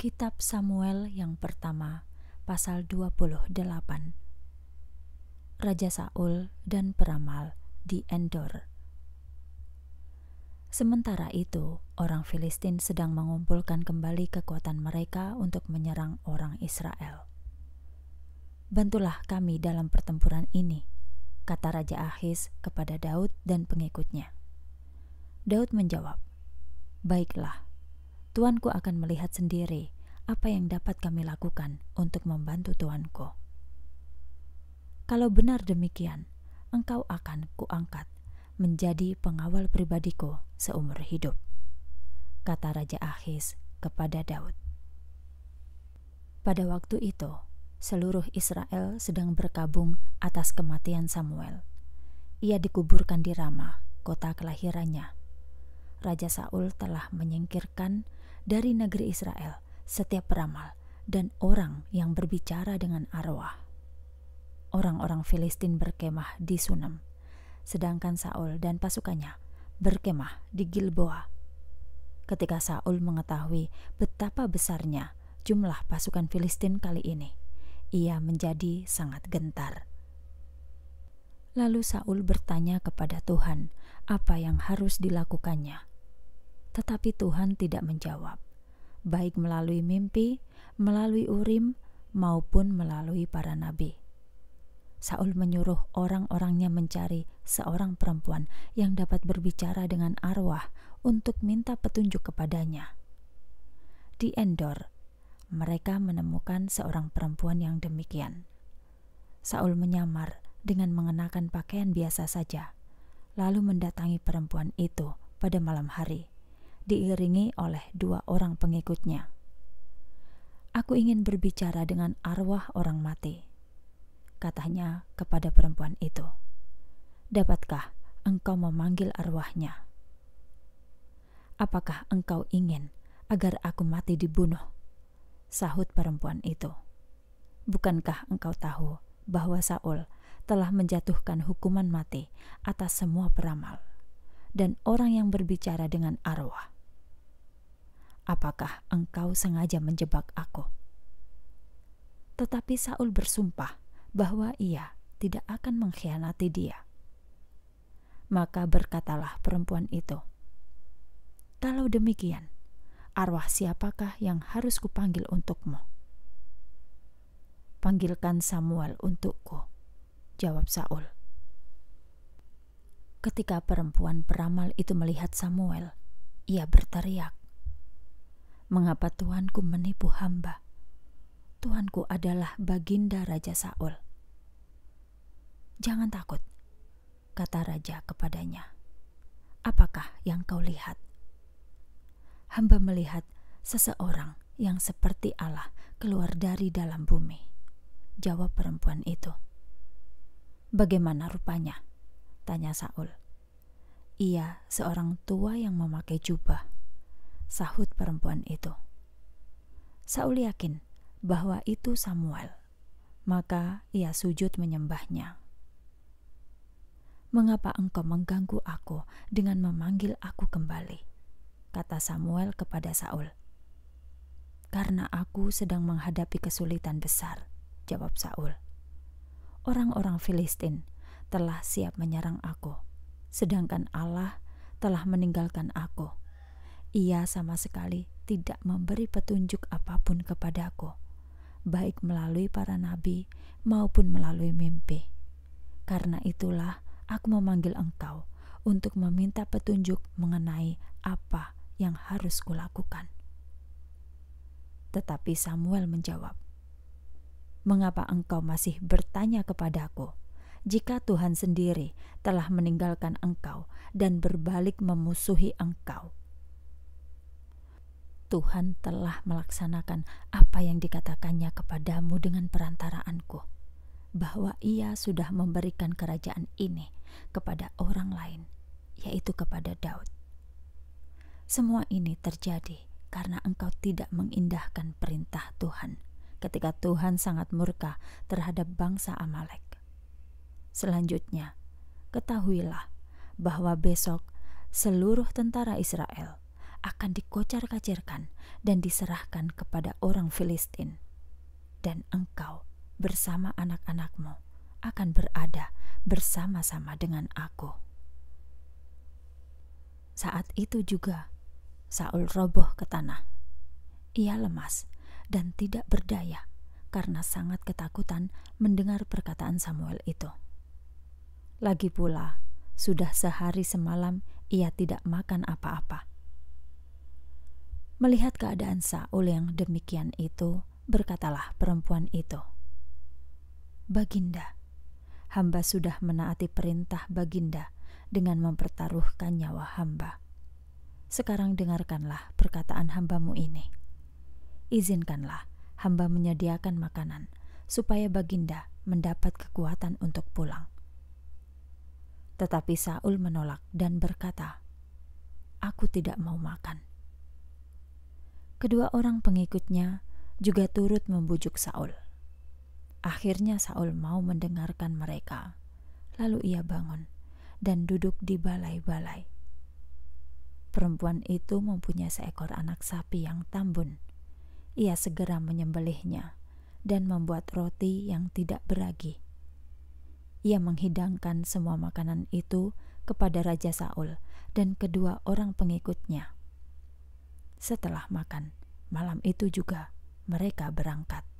Kitab Samuel yang pertama, pasal 28. Raja Saul dan peramal di Endor. Sementara itu, orang Filistin sedang mengumpulkan kembali kekuatan mereka untuk menyerang orang Israel. "Bantulah kami dalam pertempuran ini," kata Raja Ahis kepada Daud dan pengikutnya. Daud menjawab, "Baiklah, tuanku akan melihat sendiri apa yang dapat kami lakukan untuk membantu tuanku. Kalau benar demikian, engkau akan kuangkat menjadi pengawal pribadiku seumur hidup, kata Raja Ahis kepada Daud. Pada waktu itu, seluruh Israel sedang berkabung atas kematian Samuel. Ia dikuburkan di Rama, kota kelahirannya, Raja Saul telah menyingkirkan dari negeri Israel setiap peramal dan orang yang berbicara dengan arwah. Orang-orang Filistin berkemah di Sunem, sedangkan Saul dan pasukannya berkemah di Gilboa. Ketika Saul mengetahui betapa besarnya jumlah pasukan Filistin kali ini, ia menjadi sangat gentar. Lalu Saul bertanya kepada Tuhan, apa yang harus dilakukannya tetapi Tuhan tidak menjawab, baik melalui mimpi, melalui urim, maupun melalui para nabi. Saul menyuruh orang-orangnya mencari seorang perempuan yang dapat berbicara dengan arwah untuk minta petunjuk kepadanya. Di Endor, mereka menemukan seorang perempuan yang demikian. Saul menyamar dengan mengenakan pakaian biasa saja, lalu mendatangi perempuan itu pada malam hari diiringi oleh dua orang pengikutnya. Aku ingin berbicara dengan arwah orang mati, katanya kepada perempuan itu. Dapatkah engkau memanggil arwahnya? Apakah engkau ingin agar aku mati dibunuh? Sahut perempuan itu. Bukankah engkau tahu bahwa Saul telah menjatuhkan hukuman mati atas semua peramal? dan orang yang berbicara dengan arwah. Apakah engkau sengaja menjebak aku? Tetapi Saul bersumpah bahwa ia tidak akan mengkhianati dia. Maka berkatalah perempuan itu, "Kalau demikian, arwah siapakah yang harus kupanggil untukmu?" Panggilkan Samuel untukku, jawab Saul. Ketika perempuan peramal itu melihat Samuel, ia berteriak, "Mengapa tuanku menipu hamba? Tuanku adalah baginda Raja Saul." "Jangan takut," kata raja kepadanya. "Apakah yang kau lihat?" Hamba melihat seseorang yang seperti Allah keluar dari dalam bumi. Jawab perempuan itu, "Bagaimana rupanya?" Tanya Saul. Ia seorang tua yang memakai jubah, sahut perempuan itu. Saul yakin bahwa itu Samuel, maka ia sujud menyembahnya. Mengapa engkau mengganggu aku dengan memanggil aku kembali? kata Samuel kepada Saul. Karena aku sedang menghadapi kesulitan besar, jawab Saul. Orang-orang Filistin telah siap menyerang aku, sedangkan Allah telah meninggalkan aku. Ia sama sekali tidak memberi petunjuk apapun kepadaku, baik melalui para nabi maupun melalui mimpi. Karena itulah aku memanggil engkau untuk meminta petunjuk mengenai apa yang harus kulakukan. Tetapi Samuel menjawab, "Mengapa engkau masih bertanya kepadaku?" jika Tuhan sendiri telah meninggalkan engkau dan berbalik memusuhi engkau. Tuhan telah melaksanakan apa yang dikatakannya kepadamu dengan perantaraanku, bahwa ia sudah memberikan kerajaan ini kepada orang lain, yaitu kepada Daud. Semua ini terjadi karena engkau tidak mengindahkan perintah Tuhan ketika Tuhan sangat murka terhadap bangsa Amalek. Selanjutnya, ketahuilah bahwa besok seluruh tentara Israel akan dikocar-kacirkan dan diserahkan kepada orang Filistin. Dan engkau bersama anak-anakmu akan berada bersama-sama dengan aku. Saat itu juga Saul roboh ke tanah. Ia lemas dan tidak berdaya karena sangat ketakutan mendengar perkataan Samuel itu. Lagi pula, sudah sehari semalam ia tidak makan apa-apa. Melihat keadaan Saul yang demikian itu, berkatalah perempuan itu, "Baginda, hamba sudah menaati perintah Baginda dengan mempertaruhkan nyawa hamba. Sekarang dengarkanlah perkataan hambamu ini. Izinkanlah hamba menyediakan makanan supaya Baginda mendapat kekuatan untuk pulang." Tetapi Saul menolak dan berkata, "Aku tidak mau makan." Kedua orang pengikutnya juga turut membujuk Saul. Akhirnya Saul mau mendengarkan mereka. Lalu ia bangun dan duduk di balai-balai. Perempuan itu mempunyai seekor anak sapi yang tambun. Ia segera menyembelihnya dan membuat roti yang tidak beragi ia menghidangkan semua makanan itu kepada Raja Saul dan kedua orang pengikutnya. Setelah makan, malam itu juga mereka berangkat.